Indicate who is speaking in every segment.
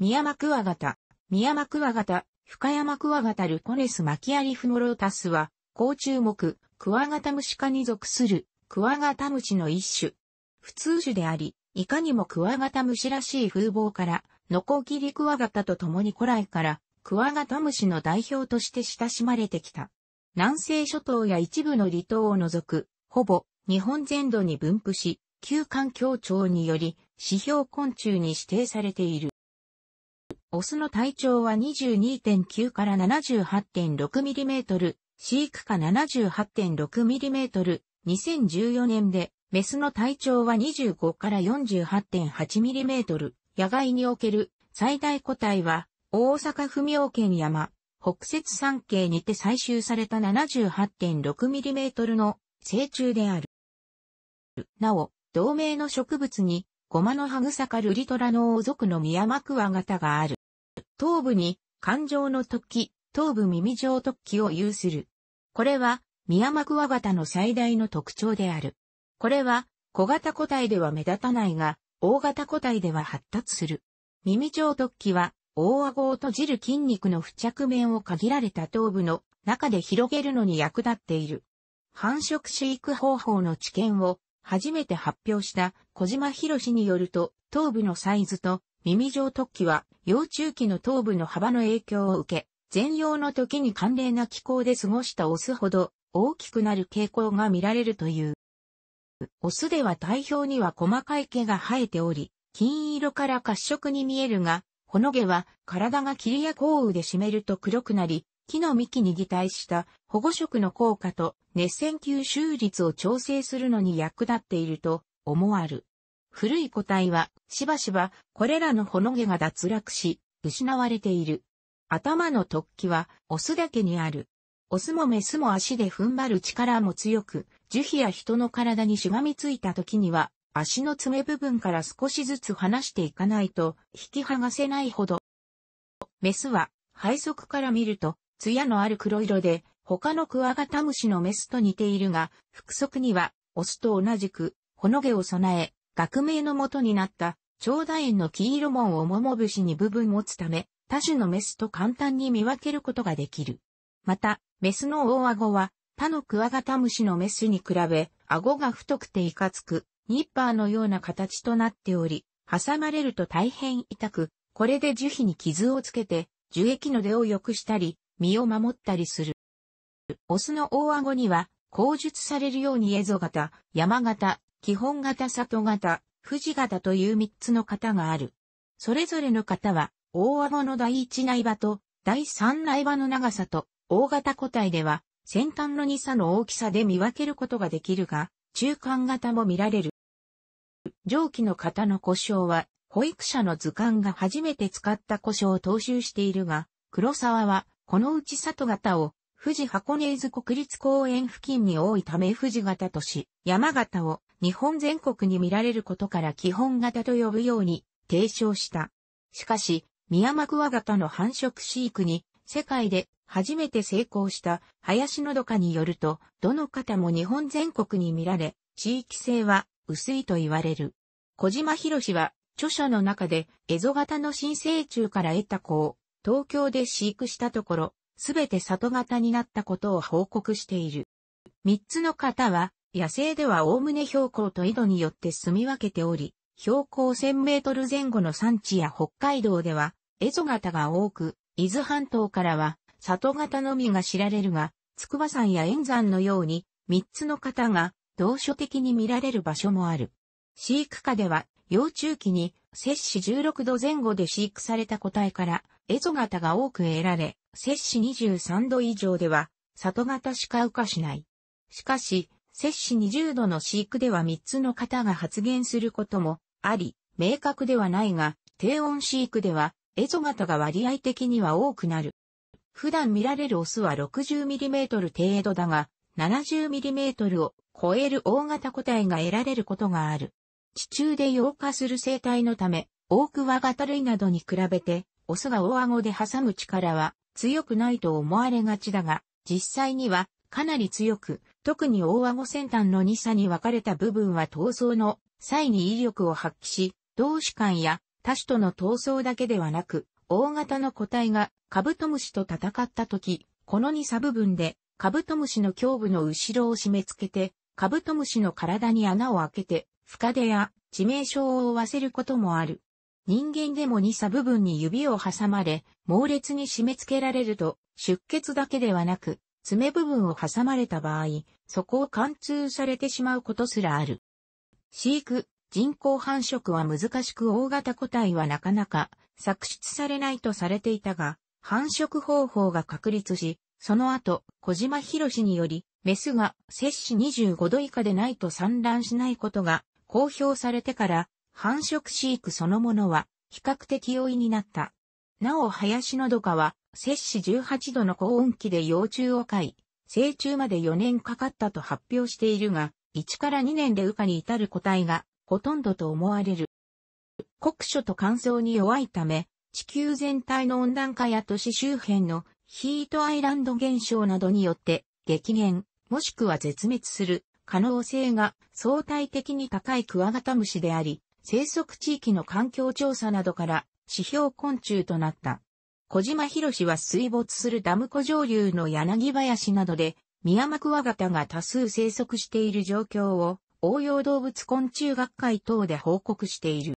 Speaker 1: ミヤマクワガタ、ミヤマクワガタ、深山クワガタルコネスマキアリフノロータスは、甲虫目、クワガタムシ科に属する、クワガタムシの一種。普通種であり、いかにもクワガタムシらしい風貌から、ノコギリクワガタと共に古来から、クワガタムシの代表として親しまれてきた。南西諸島や一部の離島を除く、ほぼ日本全土に分布し、旧環境庁により、指標昆虫に指定されている。オスの体長は22.9から7 8 6トル、飼育下7 8 6トル、2014年で、メスの体長は25から4 8 8トル、野外における最大個体は、大阪府明県山、北雪山系にて採集された7 8 6トルの成虫である。なお、同名の植物に、ゴマのハグサカルリトラの王族のミヤマクワガタがある。頭部に感情の突起、頭部耳状突起を有する。これは、ミヤマクワガタの最大の特徴である。これは、小型個体では目立たないが、大型個体では発達する。耳状突起は、大顎を閉じる筋肉の付着面を限られた頭部の中で広げるのに役立っている。繁殖飼育方法の知見を初めて発表した小島博士によると、頭部のサイズと耳状突起は、幼虫期の頭部の幅の影響を受け、全容の時に寒冷な気候で過ごしたオスほど大きくなる傾向が見られるという。オスでは体表には細かい毛が生えており、金色から褐色に見えるが、この毛は体が霧や降雨で湿ると黒くなり、木の幹に擬態した保護色の効果と熱線吸収率を調整するのに役立っていると思わる。古い個体はしばしばこれらのほの毛が脱落し、失われている。頭の突起はオスだけにある。オスもメスも足で踏ん張る力も強く、樹皮や人の体にしがみついた時には、足の爪部分から少しずつ離していかないと、引き剥がせないほど。メスは、背側から見ると、艶のある黒色で、他のクワガタムシのメスと似ているが、腹側には、オスと同じく、ほの毛を備え、学名の元になった長大園の黄色門を桃節に部分持つため、多種のメスと簡単に見分けることができる。また、メスの大顎は、他のクワガタムシのメスに比べ、顎が太くていかつく、ニッパーのような形となっており、挟まれると大変痛く、これで樹皮に傷をつけて、樹液の出を良くしたり、身を守ったりする。オスの大顎には、口述されるようにエゾ型、山型、基本型里型、富士型という三つの型がある。それぞれの型は、大顎の第一内場と第三内場の長さと、大型個体では、先端の2差の大きさで見分けることができるが、中間型も見られる。上記の型の故障は、保育者の図鑑が初めて使った故障を踏襲しているが、黒沢は、このうち里型を、富士箱根図。国立公園付近に多いため富士型とし、山型を日本全国に見られることから基本型と呼ぶように提唱した。しかし、ミヤマクワガタの繁殖飼育に世界で初めて成功した林のどかによると、どの方も日本全国に見られ、地域性は薄いと言われる。小島博士は著書の中で、エゾ型の新生虫から得た子を東京で飼育したところ、すべて里型になったことを報告している。三つの方は、野生では概ね標高と緯度によって住み分けており、標高1000メートル前後の産地や北海道では、エゾ型が多く、伊豆半島からは、里型のみが知られるが、筑波山や円山のように、3つの型が、同所的に見られる場所もある。飼育下では、幼虫期に、摂氏16度前後で飼育された個体から、エゾ型が多く得られ、摂氏23度以上では、里型しか羽化しない。しかし、摂氏20度の飼育では3つの型が発現することもあり、明確ではないが、低温飼育では、エゾ型が割合的には多くなる。普段見られるオスは 60mm 程度だが、70mm を超える大型個体が得られることがある。地中で溶化する生態のため、多くは型類などに比べて、オスが大顎で挟む力は強くないと思われがちだが、実際にはかなり強く、特に大顎先端の2差に分かれた部分は闘争の際に威力を発揮し、同種間や他種との闘争だけではなく、大型の個体がカブトムシと戦った時、この2差部分でカブトムシの胸部の後ろを締め付けて、カブトムシの体に穴を開けて、深手や致命傷を負わせることもある。人間でも2差部分に指を挟まれ、猛烈に締め付けられると、出血だけではなく、爪部分を挟まれた場合、そこを貫通されてしまうことすらある。飼育、人工繁殖は難しく大型個体はなかなか作出されないとされていたが、繁殖方法が確立し、その後、小島博士により、メスが摂氏25度以下でないと産卵しないことが公表されてから、繁殖飼育そのものは比較的容易になった。なお林のどかは、摂氏18度の高温期で幼虫を飼い、成虫まで4年かかったと発表しているが、1から2年で羽化に至る個体がほとんどと思われる。酷暑と乾燥に弱いため、地球全体の温暖化や都市周辺のヒートアイランド現象などによって激減、もしくは絶滅する可能性が相対的に高いクワガタムシであり、生息地域の環境調査などから指標昆虫となった。小島博士は水没するダム湖上流の柳林などで、ミヤマクワガタが多数生息している状況を、応用動物昆虫学会等で報告している。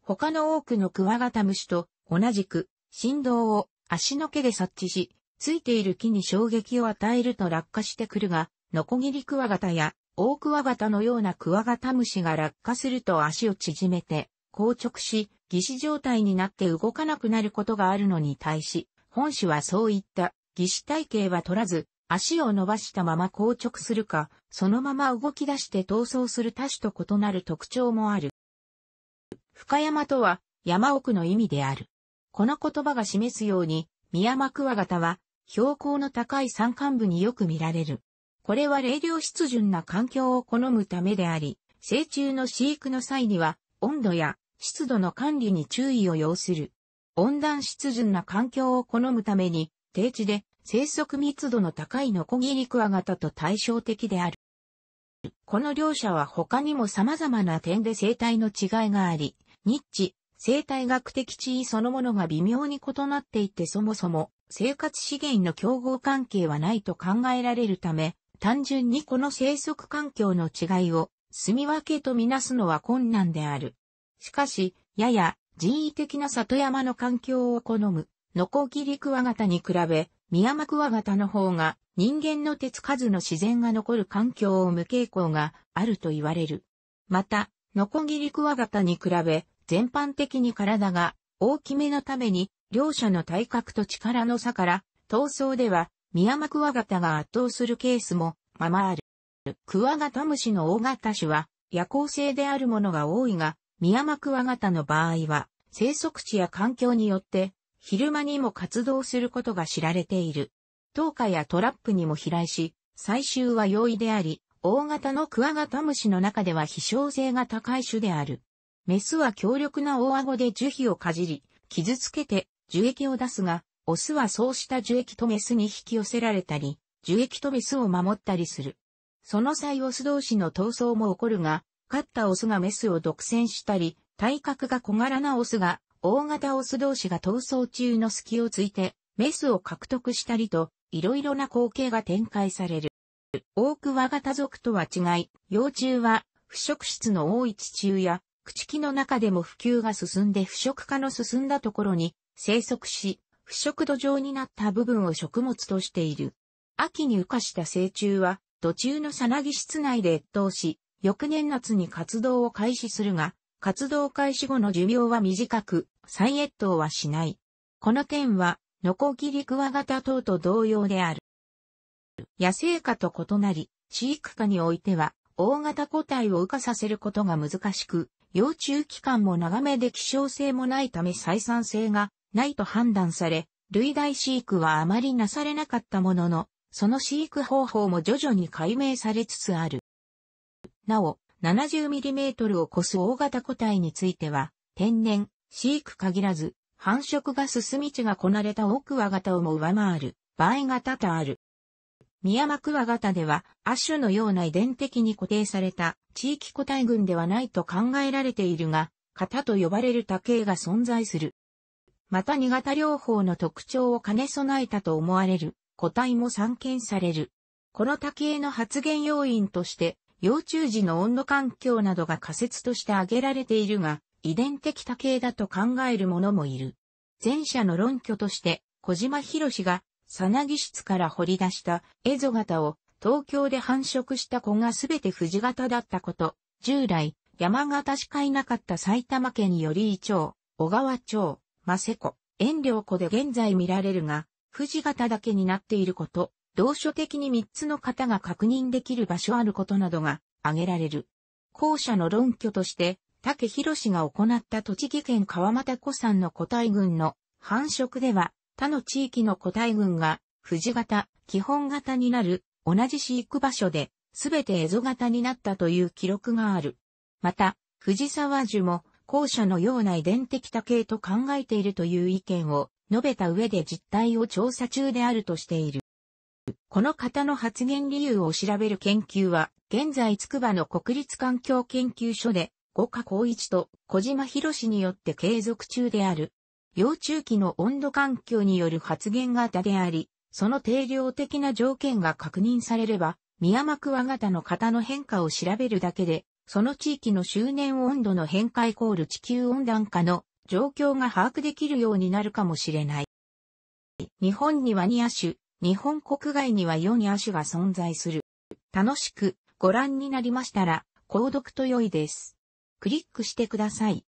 Speaker 1: 他の多くのクワガタムシと同じく振動を足の毛で察知し、ついている木に衝撃を与えると落下してくるが、ノコギリクワガタやオオクワガタのようなクワガタムシが落下すると足を縮めて硬直し、義肢状態になって動かなくなることがあるのに対し、本種はそういった義肢体系は取らず、足を伸ばしたまま硬直するか、そのまま動き出して逃走する多種と異なる特徴もある。深山とは山奥の意味である。この言葉が示すように、ミヤマクワガタは標高の高い山間部によく見られる。これは冷涼湿潤な環境を好むためであり、成虫の飼育の際には温度や湿度の管理に注意を要する。温暖湿潤な環境を好むために、低地で生息密度の高いノコギリクワガタと対照的である。この両者は他にも様々な点で生態の違いがあり、ニッチ、生態学的地位そのものが微妙に異なっていてそもそも生活資源の競合関係はないと考えられるため、単純にこの生息環境の違いを住み分けとみなすのは困難である。しかし、やや人為的な里山の環境を好む、ノコギリクワガタに比べ、ミヤマクワガタの方が人間の手つかずの自然が残る環境を無傾向があると言われる。また、ノコギリクワガタに比べ、全般的に体が大きめのために、両者の体格と力の差から、闘争では、ミヤマクワガタが圧倒するケースも、ままある。クワガタムシの大型種は、夜行性であるものが多いが、ミヤマクワガタの場合は、生息地や環境によって、昼間にも活動することが知られている。灯火やトラップにも飛来し、最終は容易であり、大型のクワガタムシの中では飛翔性が高い種である。メスは強力な大顎で樹皮をかじり、傷つけて樹液を出すが、オスはそうした樹液とメスに引き寄せられたり、樹液とメスを守ったりする。その際オス同士の闘争も起こるが、勝ったオスがメスを独占したり、体格が小柄なオスが、大型オス同士が逃走中の隙をついて、メスを獲得したりと、いろいろな光景が展開される。多くが型族とは違い、幼虫は、腐食質の多い地中や、朽木の中でも普及が進んで腐食化の進んだところに生息し、腐食土壌になった部分を食物としている。秋に羽化した成虫は、土中のさな室内で越冬し、翌年夏に活動を開始するが、活動開始後の寿命は短く、再越冬はしない。この点は、ノコギリクワガタ等と同様である。野生化と異なり、飼育化においては、大型個体を羽化させることが難しく、幼虫期間も長めで希少性もないため採算性がないと判断され、類大飼育はあまりなされなかったものの、その飼育方法も徐々に解明されつつある。なお、70mm を超す大型個体については、天然、飼育限らず、繁殖が進み地がこなれた奥クワをも上回る、場が多々ある。ミヤマクワ型では、亜種のような遺伝的に固定された地域個体群ではないと考えられているが、型と呼ばれる多形が存在する。また二型療法の特徴を兼ね備えたと思われる個体も散見される。この多形の発現要因として、幼虫時の温度環境などが仮説として挙げられているが、遺伝的多形だと考える者もいる。前者の論拠として、小島博士が、さなぎ室から掘り出したエゾ型を東京で繁殖した子がすべて富士型だったこと、従来、山形しかいなかった埼玉県より伊町、小川町、マセコ、遠良湖で現在見られるが、富士型だけになっていること、同書的に3つの型が確認できる場所あることなどが挙げられる。後者の論拠として、竹博が行った栃木県川俣湖山の個体群の繁殖では、他の地域の個体群が、藤型、基本型になる、同じ飼育場所で、すべて蝦夷型になったという記録がある。また、藤沢樹も、後者のような遺伝的多形と考えているという意見を述べた上で実態を調査中であるとしている。この方の発言理由を調べる研究は、現在筑波の国立環境研究所で、五花光一と小島博士によって継続中である。幼虫期の温度環境による発言型であり、その定量的な条件が確認されれば、ミヤマクワガタの型の変化を調べるだけで、その地域の周年温度の変化イコール地球温暖化の状況が把握できるようになるかもしれない。日本にはニア種、日本国外には4野種が存在する。楽しくご覧になりましたら、購読と良いです。クリックしてください。